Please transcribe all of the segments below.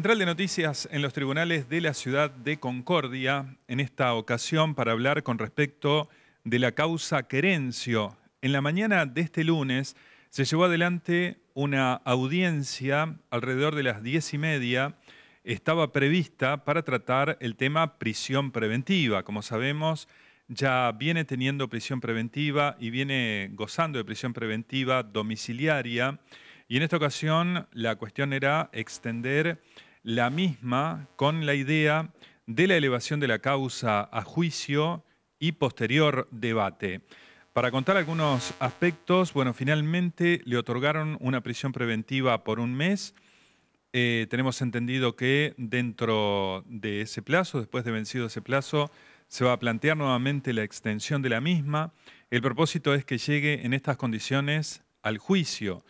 Central de Noticias en los tribunales de la ciudad de Concordia, en esta ocasión para hablar con respecto de la causa Querencio. En la mañana de este lunes se llevó adelante una audiencia alrededor de las diez y media. Estaba prevista para tratar el tema prisión preventiva. Como sabemos, ya viene teniendo prisión preventiva y viene gozando de prisión preventiva domiciliaria. Y en esta ocasión la cuestión era extender la misma con la idea de la elevación de la causa a juicio y posterior debate. Para contar algunos aspectos, bueno, finalmente le otorgaron una prisión preventiva por un mes. Eh, tenemos entendido que dentro de ese plazo, después de vencido ese plazo, se va a plantear nuevamente la extensión de la misma. El propósito es que llegue en estas condiciones al juicio.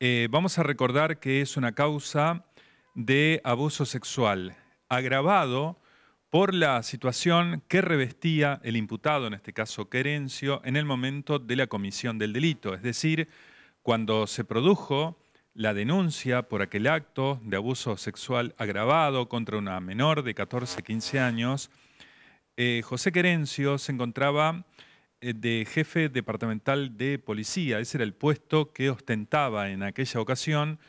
Eh, vamos a recordar que es una causa de abuso sexual, agravado por la situación que revestía el imputado, en este caso Querencio, en el momento de la comisión del delito, es decir, cuando se produjo la denuncia por aquel acto de abuso sexual agravado contra una menor de 14, 15 años, eh, José Querencio se encontraba eh, de jefe departamental de policía, ese era el puesto que ostentaba en aquella ocasión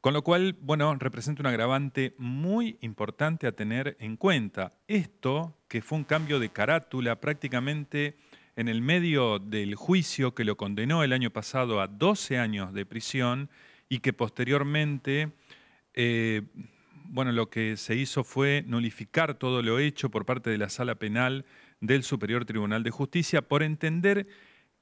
con lo cual, bueno, representa un agravante muy importante a tener en cuenta. Esto, que fue un cambio de carátula prácticamente en el medio del juicio que lo condenó el año pasado a 12 años de prisión y que posteriormente, eh, bueno, lo que se hizo fue nulificar todo lo hecho por parte de la sala penal del Superior Tribunal de Justicia por entender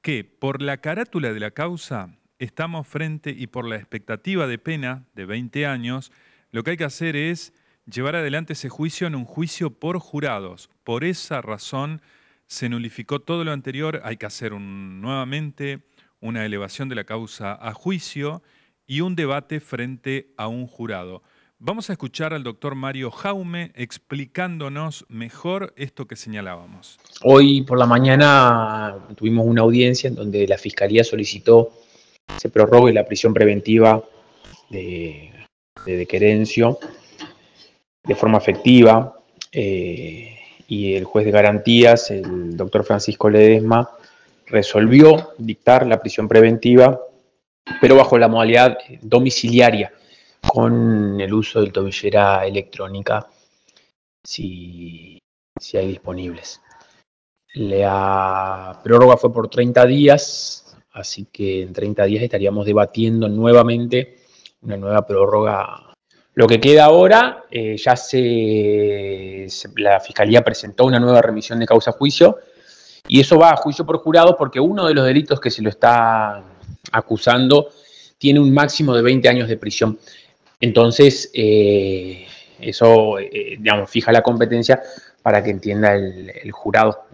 que por la carátula de la causa estamos frente y por la expectativa de pena de 20 años, lo que hay que hacer es llevar adelante ese juicio en un juicio por jurados. Por esa razón se nulificó todo lo anterior, hay que hacer nuevamente una elevación de la causa a juicio y un debate frente a un jurado. Vamos a escuchar al doctor Mario Jaume explicándonos mejor esto que señalábamos. Hoy por la mañana tuvimos una audiencia en donde la Fiscalía solicitó se prorrogue la prisión preventiva de, de, de querencio de forma efectiva eh, y el juez de garantías, el doctor Francisco Ledesma, resolvió dictar la prisión preventiva, pero bajo la modalidad eh, domiciliaria, con el uso de tobillera electrónica, si, si hay disponibles. La prórroga fue por 30 días, Así que en 30 días estaríamos debatiendo nuevamente una nueva prórroga. Lo que queda ahora, eh, ya se, la Fiscalía presentó una nueva remisión de causa a juicio y eso va a juicio por jurado porque uno de los delitos que se lo está acusando tiene un máximo de 20 años de prisión. Entonces, eh, eso, eh, digamos, fija la competencia para que entienda el jurado.